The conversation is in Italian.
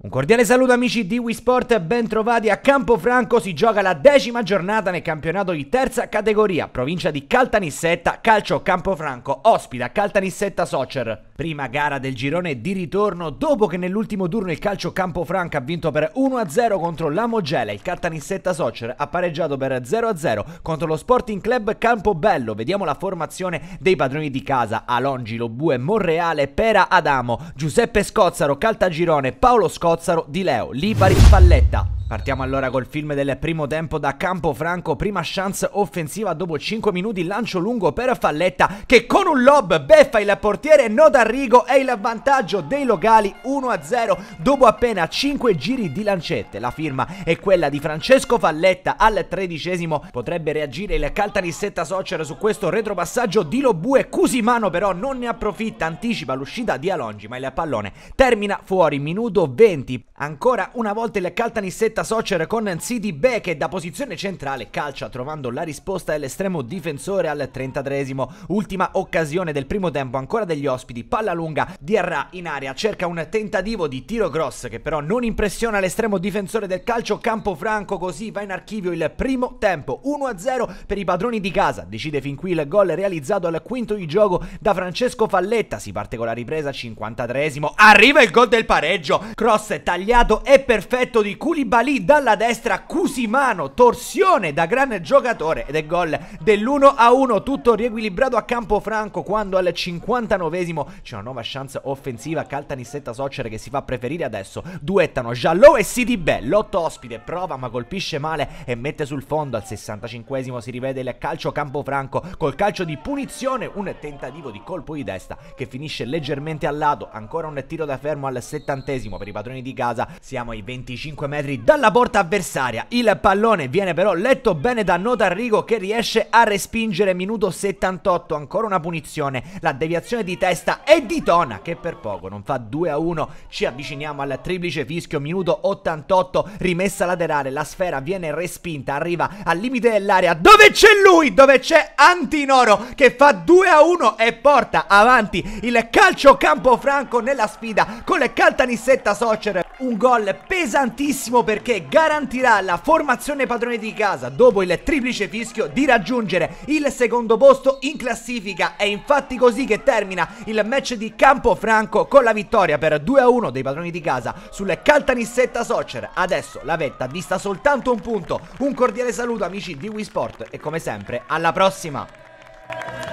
Un cordiale saluto amici di WiSport, ben trovati a Campofranco, si gioca la decima giornata nel campionato di terza categoria, provincia di Caltanissetta, calcio Campofranco, ospita Caltanissetta Soccer. Prima gara del girone di ritorno, dopo che nell'ultimo turno il calcio Campofranco ha vinto per 1-0 contro la Mogela, il Caltanissetta Soccer ha pareggiato per 0-0 contro lo Sporting Club Campobello, vediamo la formazione dei padroni di casa, Alongi, Lobue, Monreale, Pera, Adamo, Giuseppe Scozzaro, Caltagirone, Paolo Scozzaro, Cozzaro, Di Leo, Libari, Palletta, Partiamo allora col film del primo tempo da Campofranco, prima chance offensiva dopo 5 minuti, lancio lungo per Falletta che con un lob beffa il portiere no e il vantaggio dei locali 1-0 dopo appena 5 giri di lancette. La firma è quella di Francesco Falletta al tredicesimo, potrebbe reagire il Caltanissetta Soccer su questo retropassaggio di Lobue, Cusimano però non ne approfitta, anticipa l'uscita di Alongi ma il pallone termina fuori, minuto 20, ancora una volta il Caltanissetta doppietta soccer con Sidi Be che da posizione centrale calcia trovando la risposta dell'estremo difensore al 33esimo. Ultima occasione del primo tempo ancora degli ospiti, palla lunga, Diarra in aria, cerca un tentativo di tiro cross che però non impressiona l'estremo difensore del calcio Campofranco, così va in archivio il primo tempo, 1-0 per i padroni di casa, decide fin qui il gol realizzato al quinto di gioco da Francesco Falletta, si parte con la ripresa 53esimo, arriva il gol del pareggio, cross tagliato e perfetto di Koulibaly lì dalla destra Cusimano, torsione da gran giocatore ed è gol dell'1 a 1, tutto riequilibrato a campo franco quando al 59esimo c'è una nuova chance offensiva, Caltanissetta Soccer che si fa preferire adesso, duettano Giallo e City Bell, l'otto ospite prova ma colpisce male e mette sul fondo al 65esimo si rivede il calcio campo franco col calcio di punizione, un tentativo di colpo di testa che finisce leggermente al lato, ancora un tiro da fermo al settantesimo per i padroni di casa, siamo ai 25 metri dal dalla porta avversaria. Il pallone viene però letto bene da Notarrigo che riesce a respingere minuto 78, ancora una punizione, la deviazione di testa è di Tona che per poco non fa 2 a 1, ci avviciniamo al triplice fischio, minuto 88, rimessa laterale, la sfera viene respinta, arriva al limite dell'area, dove c'è lui? Dove c'è Antinoro che fa 2 a 1 e porta avanti il calcio campo franco nella sfida con le Caltanissetta Soccer un gol pesantissimo perché garantirà alla formazione padrone di casa dopo il triplice fischio di raggiungere il secondo posto in classifica. È infatti così che termina il match di Campofranco con la vittoria per 2-1 dei padroni di casa sul Caltanissetta Soccer. Adesso la vetta vista soltanto un punto. Un cordiale saluto amici di Wii Sport e come sempre alla prossima!